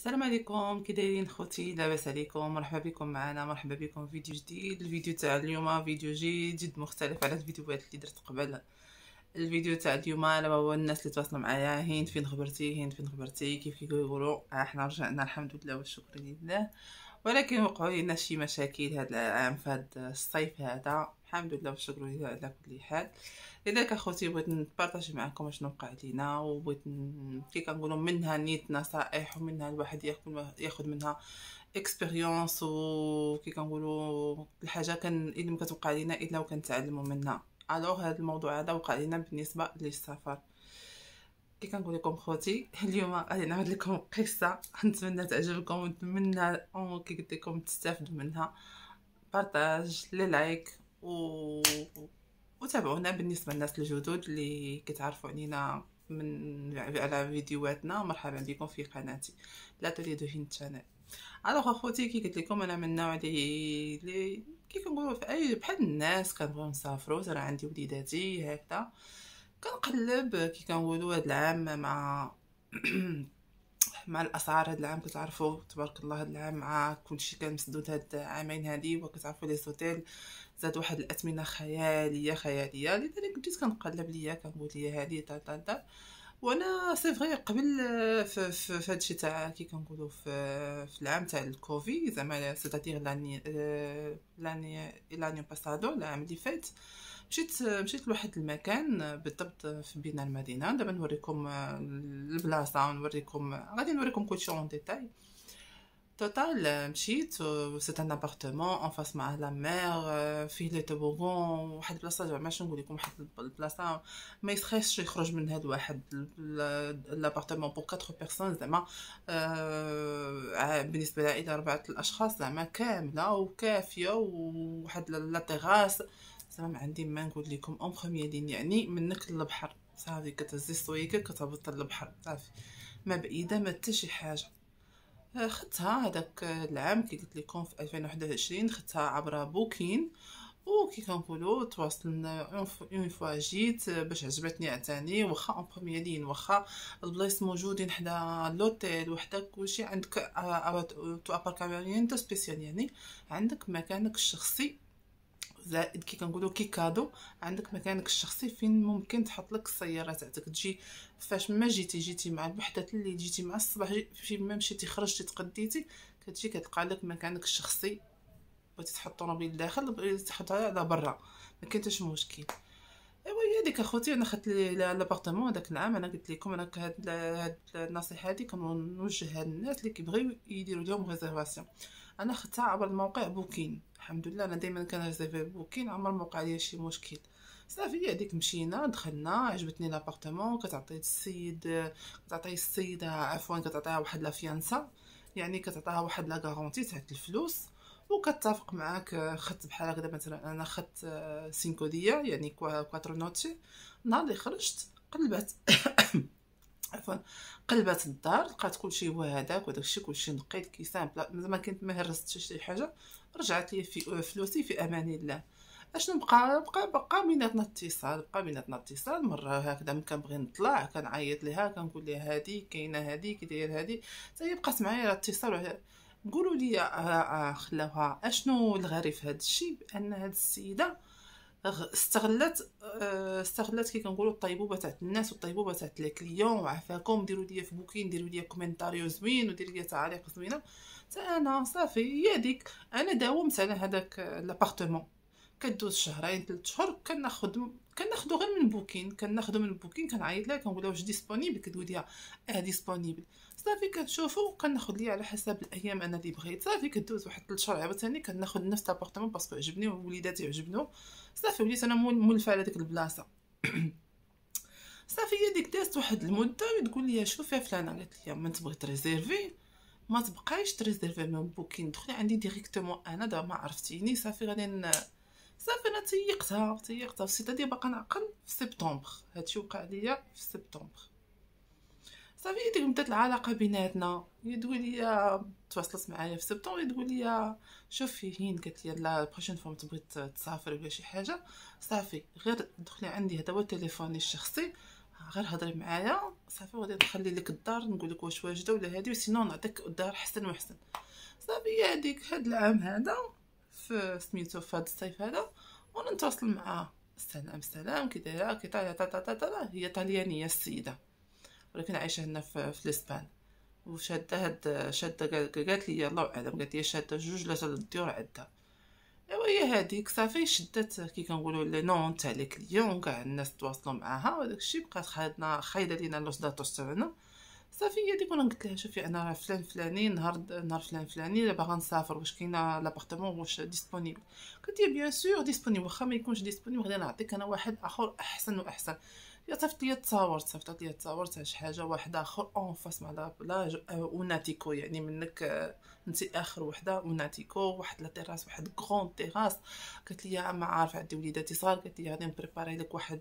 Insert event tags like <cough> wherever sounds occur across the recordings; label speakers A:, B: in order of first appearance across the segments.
A: السلام عليكم كي دايرين خوتي لاباس عليكم مرحبا بكم معنا مرحبا بكم في فيديو جديد الفيديو تاع اليوم فيديو جديد جد مختلف على الفيديوهات اللي درت قبل الفيديو تاع اليوم على هو الناس اللي تواصلوا معايا هين فين خبرتي هين فين خبرتي كيف كيقولوا احنا رجعنا الحمد لله والشكر لله ولكن وقعوا لنا شي مشاكل هذا العام في هذا الصيف هذا الحمد لله والشكر لله على كل حال لذلك اخوتي بغيت نبارطاجي معكم اشنو وقع لينا وبغيت كي كنقولوا منها نيت نصائح ومنها الواحد ياخذ ياخذ منها اكسبيريونس وكي كنقولوا الحاجه كان اللي ما كتوقع لينا الا وكنتعلموا منها الوغ هذا الموضوع هذا وقع لينا بالنسبه للسفر كي كنقول لكم خوتي <laughs> اليوم غادي نعاود لكم قصه نتمنى تعجبكم ونتمنى كي قلت لكم تستافدوا منها بارطاج لي لايك و... وتابعونا بالنسبه للناس الجدد اللي كتعرفوا علينا من على فيديوهاتنا مرحبا بكم في قناتي لا تريدو هين تشانل الوغ اخوتي كي قلت لكم انا من النوع اللي اللي كي كنقولوا في اي بحال الناس كنبغيو نسافروا ترى عندي وليداتي هكذا كنقلب كي كنقولوا هذا العام مع <clears throat> مع الاسعار هاد العام كتعرفوا تبارك الله هاد العام مع كلشي كان مسدود هاد العامين هادي وكتعرفوا لي سوتيل زاد واحد الاثمنه خياليه خياليه لذلك بديت كنقلب ليا كنقول ليا هادي تا تا تا وانا سي فغي قبل في, في, هذا الشيء تاع كي كنقولوا في, في العام تاع الكوفي زعما سيتاتير لاني لاني لاني باسادو العام اللي فات آه مشيت مشيت لواحد المكان بالضبط في بين المدينه دابا نوريكم آه، البلاصه نوريكم غادي نوريكم كلشي اون ديتاي توتال مشيت سيت ان ابارتمون ان فاس مع لا مير فيه لي توبوغون واحد البلاصه زعما شنو نقول لكم واحد البلاصه ما يسخيش يخرج من هاد واحد لابارتمون بو 4 بيرسون زعما آه، بالنسبه لعائله اربعه الاشخاص زعما كامله وكافيه وواحد لا تيغاس السلام عندي ما نقول لكم اون بروميير يعني منك للبحر صافي كتهزي صويكك كتهبط للبحر صافي ما بعيده ما حتى شي حاجه آه، خدتها هذاك العام كي قلت لكم في 2021 خدتها عبر بوكين وكي كنقولوا تواصلنا اون فوا جيت باش عجبتني عتاني واخا اون بروميير لين واخا البلايص موجودين حدا لوتيل وحدا كلشي عندك آه، آه، تو تو سبيسيال يعني عندك مكانك الشخصي زائد كي كنقولوا كادو عندك مكانك الشخصي فين ممكن تحط لك السياره تاعتك تجي فاش ما جيتي جيتي مع الوحده اللي جيتي مع الصباح في فين ما مشيتي خرجتي تقديتي كتجي كتلقى لك مكانك الشخصي بغيتي تحط الطوموبيل داخل بغيتي تحطها على برا ما كاينش مشكل ايوا هذيك اخوتي انا خدت لابارتمون هذاك العام انا قلت لكم انا هاد النصيحه هذه كنوجهها للناس اللي كيبغيو يديروا لهم ريزيرفاسيون انا خدتها عبر الموقع بوكين الحمد لله انا دائما في بوكين عمر ما وقع شي مشكل صافي هذيك مشينا دخلنا عجبتني لابارتمون كتعطي السيد كتعطي السيده عفوا كتعطيها واحد لا يعني كتعطيها واحد لا غارونتي تاع الفلوس وكتفق معاك خدت بحال هكذا مثلا انا خدت آه، سينكوديا يعني كواتر نوتشي نهار اللي خرجت قلبت <laughs> عفوا قلبات الدار لقات كلشي هو هذاك وداكشي كلشي كلشي نقي سامبل زعما كنت ما هرست شي حاجه رجعت لي في فلوسي في امان الله اشنو بقى بقى بقى بيناتنا اتصال بقى بيناتنا اتصال مره هكذا من كنبغي نطلع كنعيط لها كنقول لها هادي كاينه هادي كي داير هادي حتى هي بقات معايا على الاتصال قولوا لي خلاوها اشنو الغريب في هذا الشيء بان هاد السيده استغلت آه، استغلت كي كنقولوا الطيبوبه تاع الناس والطيبوبه تاع لي كليون وعافاكم ديروا ليا في بوكين ديروا ليا كومنتاريو زوين وديروا ليا تعاليق زوينه حتى انا صافي هي ديك انا داومت على هذاك آه، لابارتمون كدوز شهرين ثلاث شهور كناخد كناخذو غير من بوكين كناخذو من بوكين كنعيط لها كنقول لها واش ديسپونيبل كتقول لي اه ديسپونيبل صافي كتشوفو كناخذ ليا على حسب الايام انا اللي بغيت صافي كدوز واحد 3 شهور عاوتاني كناخذ نفس لابارتمون باسكو عجبني ووليداتي عجبنو صافي وليت انا مولفه على داك البلاصه <coughs> صافي هي ديك دازت واحد المده تقول لي شوفي فلانه قالت لي ما تبغي تريزيرفي ما تبقايش تريزيرفي من بوكين دخلي عندي ديريكتومون انا دابا ما عرفتيني صافي غادي صافي انا تيقتها تيقتها بصيت هادي باقا نعقل في سبتمبر هادشي وقع ليا في سبتمبر صافي ديك بدات العلاقه بيناتنا يدوي ليا تواصلت معايا في سبتمبر تقول ليا شوفي هين قالت لي لا بروشين فوا تبغي تسافري ولا شي حاجه صافي غير دخلي عندي هذا هو تليفوني الشخصي غير هضري معايا صافي غادي نخلي لك الدار نقول لك واش واجده ولا هادي وسينو نعطيك الدار حسن وحسن صافي هذيك هاد العام هذا في سميتو في هذا الصيف هذا ونتواصل معاه السلام سلام كي دايره كي طالع تا هي طليانيه السيده ولكن عايشه هنا في, في الاسبان وشاده هاد شاده قالت لي الله اعلم قالت لي شاده جوج لا ديور عندها ايوا هي هذيك صافي شدت كي كنقولوا لي نون تاع لي كليون كاع الناس تواصلوا معاها وداك الشيء بقات خايدنا خايده لينا لوس داتوس تاعنا صافي هي ديك وانا قلت لها شوفي انا راه فلان فلاني نهار نهار فلان فلاني باغا نسافر واش كاينه لابارتمون واش ديسپونيبل قلت لي بيان سور ديسپونيبل واخا ما يكونش ديسپونيبل غادي نعطيك انا واحد اخر احسن واحسن صيفط لي تصاور صيفطت لي تصاور تاع شي حاجه واحد اخر اون فاس مع لا اوناتيكو آه، يعني منك آه، نسي اخر وحده اوناتيكو واحد لا تيراس واحد كغون تيراس قالت لي آه، مع عارفه عندي وليداتي صغار قالت لي غادي نبريباري لك واحد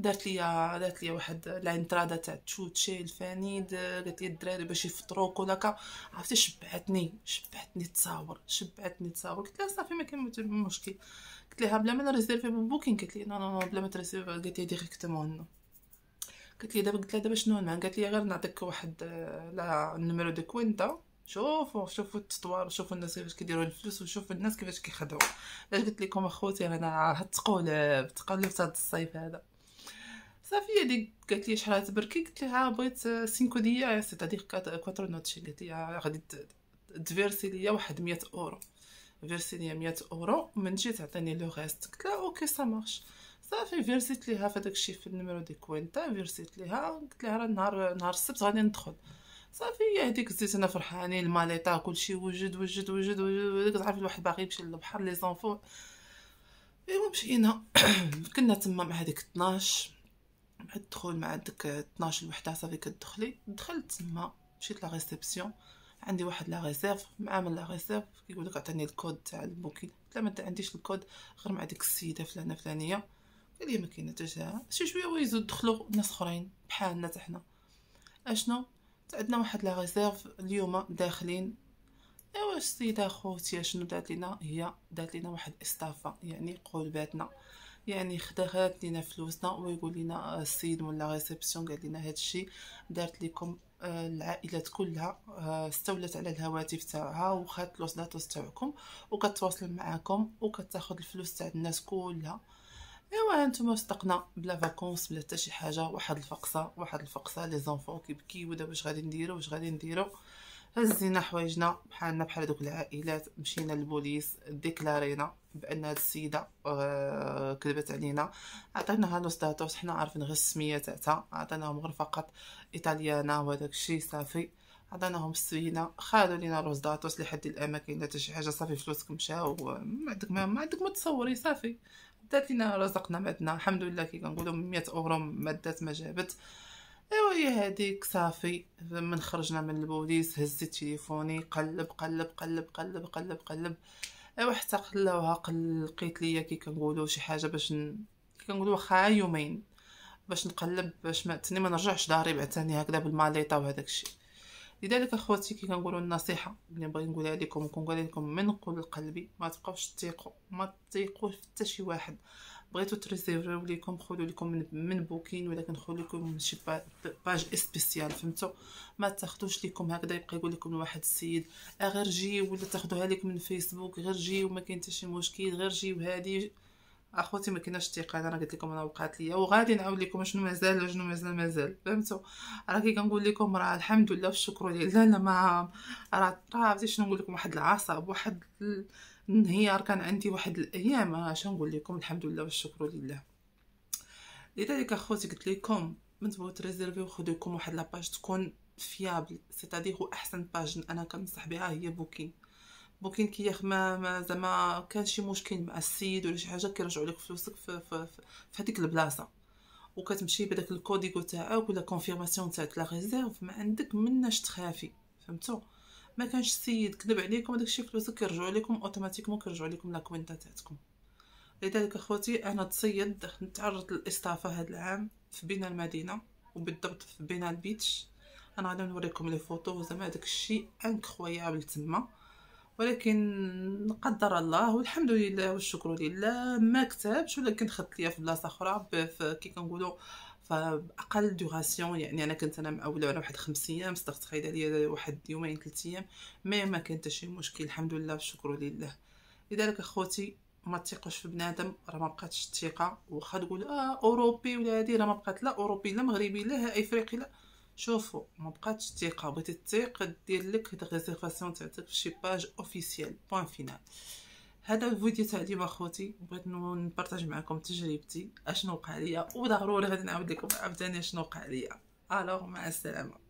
A: دارت ليا دارت ليا واحد لانترادا تاع تشوتشي الفاني قالت لي الدراري باش يفطروك ولاكا عرفتي شبعتني شبعتني تصاور شبعتني تصاور قلت لها صافي ما كان مشكل قلت لها بلا ما نريزيرفي بوكين قالت لي نو نو نو بلا ما تريزيرفي قالت لي ديريكتومون نو قلت لي دابا قلت لها دابا شنو نعمل قالت لي غير نعطيك واحد لا النمرو دو كوينتا شوفوا شوفوا التطوار شوفوا الناس كيفاش كيديروا الفلوس وشوفوا الناس كيفاش كيخدعوا علاش قلت لكم اخوتي رانا هاد التقولب تقلبت الصيف هذا صافي هذيك قالت لي شحال تبركي قلت لها آه، بغيت سينكو ديا سيتادير كواتر نوتشي قالت لي آه، غادي تفيرسي ليا واحد مية اورو فيرسي ليا مية اورو من جيت تعطيني لو غيست قلت لها اوكي سا مارش صافي فيرسيت ليها في داك الشيء في النيميرو دي كوينتا فيرسيت ليها قلت لها راه نهار نهار السبت غادي ندخل صافي هذيك زيت انا فرحانين الماليطا كلشي وجد وجد وجد وجد تعرفي الواحد باغي يمشي للبحر لي زونفو ايوا مشينا <clears throat> كنا تما مع هذيك 12 مع الدخول مع ديك 12 الوحده صافي كتدخلي دخلت تما مشيت لا ريسبسيون عندي واحد لا ريزيرف مع لا ريزيرف كيقول لك عطيني الكود تاع البوكين لا ما عنديش الكود غير مع ديك السيده فلانه فلانيه قال لي ما كاين حتى شي شويه ويزو دخلوا ناس اخرين بحالنا حتى حنا اشنو عندنا واحد لا ريزيرف اليوم داخلين ايوا السيده خوتي اشنو دارت لينا هي دارت لينا واحد استافه يعني قول باتنا يعني خدا هات لينا فلوسنا ويقول لينا السيد ولا ريسبسيون قال لينا هذا الشيء دارت لكم العائلات كلها استولت على الهواتف تاعها وخات لوس تاعكم وكتواصل معاكم وكتاخذ الفلوس تاع الناس كلها ايوا هانتوما صدقنا بلا فاكونس بلا حتى شي حاجه واحد الفقصه واحد الفقصه لي زونفو كيبكيو دابا واش غادي نديرو واش غادي نديرو هزينا حوايجنا بحالنا بحال دوك العائلات مشينا للبوليس ديكلارينا بان هاد السيده آه كذبت علينا عطيناها لو داتوس حنا عارفين غير السميه تاعتها عطيناهم غير فقط ايطاليانا وهداك الشيء صافي عطيناهم السينه خالو لينا لو داتوس لحد الاماكن لا شي حاجه صافي فلوسك مشاو ما عندك ما عندك ما تصوري صافي دات لينا رزقنا مدنا الحمد لله كي كنقولوا 100 اورو ما دات ما جابت ايوا هي هذيك صافي من خرجنا من البوليس هزيت تليفوني قلب قلب قلب قلب قلب قلب ايوا حتى قلاوها لقيت ليا كي كنقولوا شي حاجه باش ن... كنقولوا واخا يومين باش نقلب باش ما تني ما نرجعش داري بعتاني هكذا بالماليطه وهداك الشيء لذلك اخواتي كي كنقولوا النصيحه اللي بغيت نقولها لكم ونقول لكم من قلبي ما تبقاوش تثيقوا ما تثيقوش حتى شي واحد بغيتو تريسيفيو ليكم خولو ليكم من بوكين ولا كنخولو ليكم من شي باج سبيسيال فهمتو ما تاخذوش ليكم هكذا يبقى يقول لكم واحد السيد آه، غير جي ولا تاخدوها ليكم من فيسبوك غير جي وما كاين حتى شي مشكل غير جي وهادي اخوتي ما كايناش الثقه انا قلت لكم انا وقعت ليا وغادي نعاود لكم شنو مازال وشنو مازال مازال فهمتوا راه كي كنقول لكم راه الحمد لله والشكر لله لا ما راه عرفتي شنو نقول لكم واحد العصب واحد ال... نهار كان عندي واحد الايام اش آه، نقول لكم الحمد لله والشكر لله لذلك اخوتي قلت لكم من تبغوا تريزيرفيو لكم واحد لاباج تكون فيابل سيتادير احسن باج انا كنصح بها آه، هي بوكين بوكين كي ما, ما زعما كان شي مشكل مع السيد ولا شي حاجه كيرجعوا لك فلوسك في, في, في, في هذيك البلاصه وكتمشي بداك الكوديكو تاعك ولا كونفيرماسيون تاع لا ريزيرف ما عندك مناش تخافي فهمتوا ما كانش السيد كذب عليكم هذاك الشيء فلوسك كيرجعوا لكم اوتوماتيكمون كيرجعوا لكم لاكوينتا تاعتكم لذلك اخوتي انا تصيد نتعرض للاستافه هذا العام في بين المدينه وبالضبط في بين البيتش انا غادي نوريكم لي فوتو زعما داك الشيء انكرويابل تما ولكن قدر الله والحمد لله والشكر لله ما كتبش ولكن خط خدت ليا في بلاصه اخرى كي كنقولوا فاقل دوغاسيون يعني انا كنت انا معوله على واحد خمس ايام صدقت خايده ليا واحد يومين ثلاث ايام مي ما كان حتى شي مشكل الحمد لله والشكر لله لذلك اخوتي ما تثقوش في بنادم راه ما بقاتش الثقه واخا تقول اه اوروبي ولا هادي راه ما بقات لا اوروبي لا مغربي لا افريقي لا شوفوا ما بقاتش الثقه بغيتي الثقه دير لك ريزيرفاسيون تاعك في شي باج اوفيسيال بوين فينال هذا الفيديو تاع اليوم اخوتي بغيت نبارطاج معكم تجربتي اشنو وقع ليا وضروري غادي نعاود لكم عاوتاني اشنو وقع ليا الوغ مع السلامه